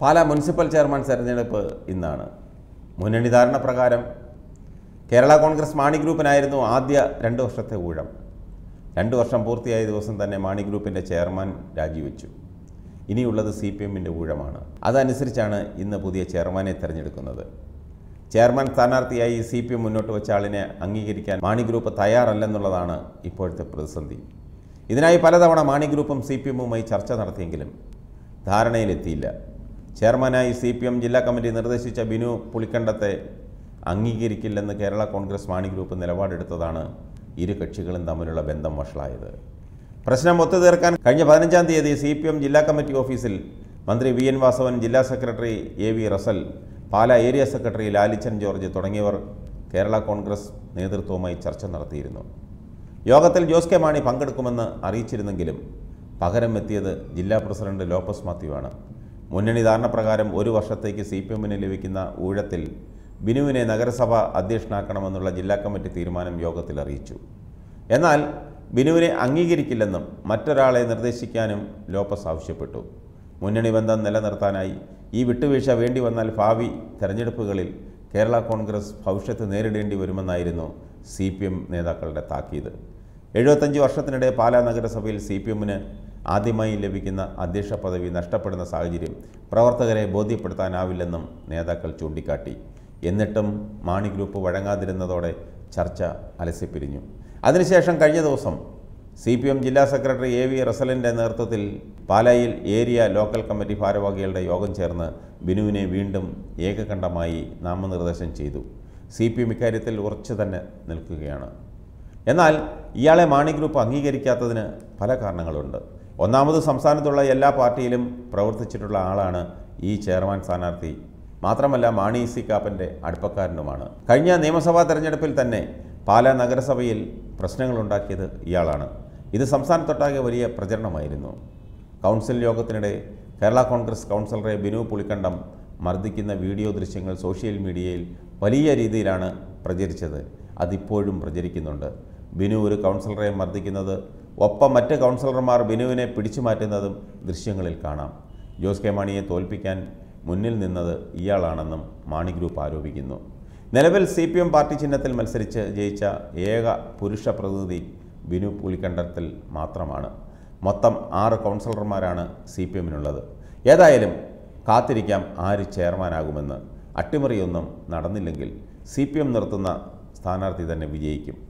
Pala municipal chairman തെരഞ്ഞെടുപ്പ് ഇന്നാണ് മുന്നണി ധാരണ പ്രകാരം കേരള കോൺഗ്രസ് മാണി ഗ്രൂപ്പിനായിരുന്നു ആദ്യ രണ്ട് വർഷത്തെ ഊഴം രണ്ട് വർഷം പൂർത്തിയായ ദിവസം തന്നെ മാണി ഗ്രൂപ്പിൻ്റെ ചെയർമാൻ രാജിവെച്ചു ഇനിയുള്ളത് സി പി എമ്മിൻ്റെ ഊഴമാണ് അതനുസരിച്ചാണ് ഇന്ന് പുതിയ ചെയർമാനെ തിരഞ്ഞെടുക്കുന്നത് ചെയർമാൻ സ്ഥാനാർത്ഥിയായി സി പി എം മുന്നോട്ട് വെച്ച ആളിനെ അംഗീകരിക്കാൻ മാണി ഗ്രൂപ്പ് തയ്യാറല്ലെന്നുള്ളതാണ് ഇപ്പോഴത്തെ പ്രതിസന്ധി ഇതിനായി പലതവണ മാണി ഗ്രൂപ്പും സി പി എമ്മുമായി ചർച്ച നടത്തിയെങ്കിലും ധാരണയിലെത്തിയില്ല ചെയർമാനായി സി പി എം ജില്ലാ കമ്മിറ്റി നിർദ്ദേശിച്ച ബിനു പുളിക്കണ്ടത്തെ അംഗീകരിക്കില്ലെന്ന് കേരള കോൺഗ്രസ് മാണി ഗ്രൂപ്പ് നിലപാടെടുത്തതാണ് ഇരു കക്ഷികളും തമ്മിലുള്ള ബന്ധം വഷളായത് പ്രശ്നം ഒത്തുതീർക്കാൻ കഴിഞ്ഞ പതിനഞ്ചാം തീയതി സി പി എം ജില്ലാ കമ്മിറ്റി ഓഫീസിൽ മന്ത്രി വി എൻ വാസവൻ ജില്ലാ secretary A V Russell Pala area secretary Lalichan George തുടങ്ങിയവർ കേരള കോൺഗ്രസ് നേതൃത്വവുമായി ചർച്ച നടത്തിയിരുന്നു യോഗത്തിൽ ജോസ് കെ മാണി പങ്കെടുക്കുമെന്ന് അറിയിച്ചിരുന്നെങ്കിലും പകരം എത്തിയത് ജില്ലാ പ്രസിഡന്റ് ലോപ്പസ് മാത്യുവാണ് മുന്നണി പ്രകാരം ഒരു വർഷത്തേക്ക് സി പി എമ്മിന് ലഭിക്കുന്ന ഊഴത്തിൽ ബിനുവിനെ നഗരസഭ അധ്യക്ഷനാക്കണമെന്നുള്ള ജില്ലാ കമ്മിറ്റി തീരുമാനം യോഗത്തിൽ അറിയിച്ചു എന്നാൽ ബിനുവിനെ അംഗീകരിക്കില്ലെന്നും മറ്റൊരാളെ നിർദ്ദേശിക്കാനും ലോപ്പസ് ആവശ്യപ്പെട്ടു മുന്നണി ബന്ധം നിലനിർത്താനായി ഈ വിട്ടുവീഴ്ച വേണ്ടി വന്നാൽ ഭാവി തെരഞ്ഞെടുപ്പുകളിൽ കേരള കോൺഗ്രസ് ഭവിഷ്യത്ത് നേരിടേണ്ടി വരുമെന്നായിരുന്നു സി പി എം നേതാക്കളുടെ താക്കീത് എഴുപത്തഞ്ച് വർഷത്തിനിടെ പാലാ നഗരസഭയിൽ സി പി എമ്മിന് ആദ്യമായി ലഭിക്കുന്ന അധ്യക്ഷ പദവി നഷ്ടപ്പെടുന്ന സാഹചര്യം പ്രവർത്തകരെ ബോധ്യപ്പെടുത്താനാവില്ലെന്നും നേതാക്കൾ ചൂണ്ടിക്കാട്ടി എന്നിട്ടും മാണി ഗ്രൂപ്പ് വഴങ്ങാതിരുന്നതോടെ ചർച്ച അലസിപ്പിരിഞ്ഞു അതിനുശേഷം കഴിഞ്ഞ ദിവസം സി പി എം ജില്ലാ സെക്രട്ടറി എ വി റസലിൻ്റെ നേതൃത്വത്തിൽ പാലായിൽ ഏരിയ ലോക്കൽ കമ്മിറ്റി ഭാരവാഹികളുടെ യോഗം ചേർന്ന് ബിനുവിനെ വീണ്ടും ഏകകണ്ഠമായി നാമനിർദ്ദേശം ചെയ്തു സി പി എം ഇക്കാര്യത്തിൽ ഉറച്ചു തന്നെ നിൽക്കുകയാണ് എന്നാൽ ഇയാളെ മാണി ഗ്രൂപ്പ് അംഗീകരിക്കാത്തതിന് പല കാരണങ്ങളുണ്ട് ഒന്നാമത് സംസ്ഥാനത്തുള്ള എല്ലാ പാർട്ടിയിലും പ്രവർത്തിച്ചിട്ടുള്ള ആളാണ് ഈ ചെയർമാൻ സ്ഥാനാർത്ഥി മാത്രമല്ല മാണി സി കാപ്പൻ്റെ അടുപ്പക്കാരനുമാണ് കഴിഞ്ഞ നിയമസഭാ തെരഞ്ഞെടുപ്പിൽ തന്നെ പാലാ നഗരസഭയിൽ പ്രശ്നങ്ങളുണ്ടാക്കിയത് ഇയാളാണ് ഇത് സംസ്ഥാനത്തൊട്ടാകെ വലിയ പ്രചരണമായിരുന്നു കൗൺസിൽ യോഗത്തിനിടെ കേരള കോൺഗ്രസ് കൗൺസിലറെ ബിനു പുളിക്കണ്ടം മർദ്ദിക്കുന്ന വീഡിയോ ദൃശ്യങ്ങൾ സോഷ്യൽ മീഡിയയിൽ വലിയ രീതിയിലാണ് പ്രചരിച്ചത് അതിപ്പോഴും പ്രചരിക്കുന്നുണ്ട് ബിനു ഒരു കൗൺസിലറെ മർദ്ദിക്കുന്നത് ഒപ്പം മറ്റ് കൗൺസിലർമാർ ബിനുവിനെ പിടിച്ചു മാറ്റുന്നതും ദൃശ്യങ്ങളിൽ കാണാം ജോസ് കെ മാണിയെ തോൽപ്പിക്കാൻ മുന്നിൽ നിന്നത് ഇയാളാണെന്നും മാണി ഗ്രൂപ്പ് ആരോപിക്കുന്നു നിലവിൽ സി പി എം പാർട്ടി ചിഹ്നത്തിൽ മത്സരിച്ച് ജയിച്ച ഏക പുരുഷ പ്രതിനിധി ബിനു പുലിക്കണ്ടത്തിൽ മാത്രമാണ് മൊത്തം ആറ് കൗൺസിലർമാരാണ് സി പി എമ്മിനുള്ളത് ഏതായാലും കാത്തിരിക്കാം ആര് ചെയർമാനാകുമെന്ന് അട്ടിമറിയൊന്നും നടന്നില്ലെങ്കിൽ സി പി എം നിർത്തുന്ന സ്ഥാനാർത്ഥി തന്നെ വിജയിക്കും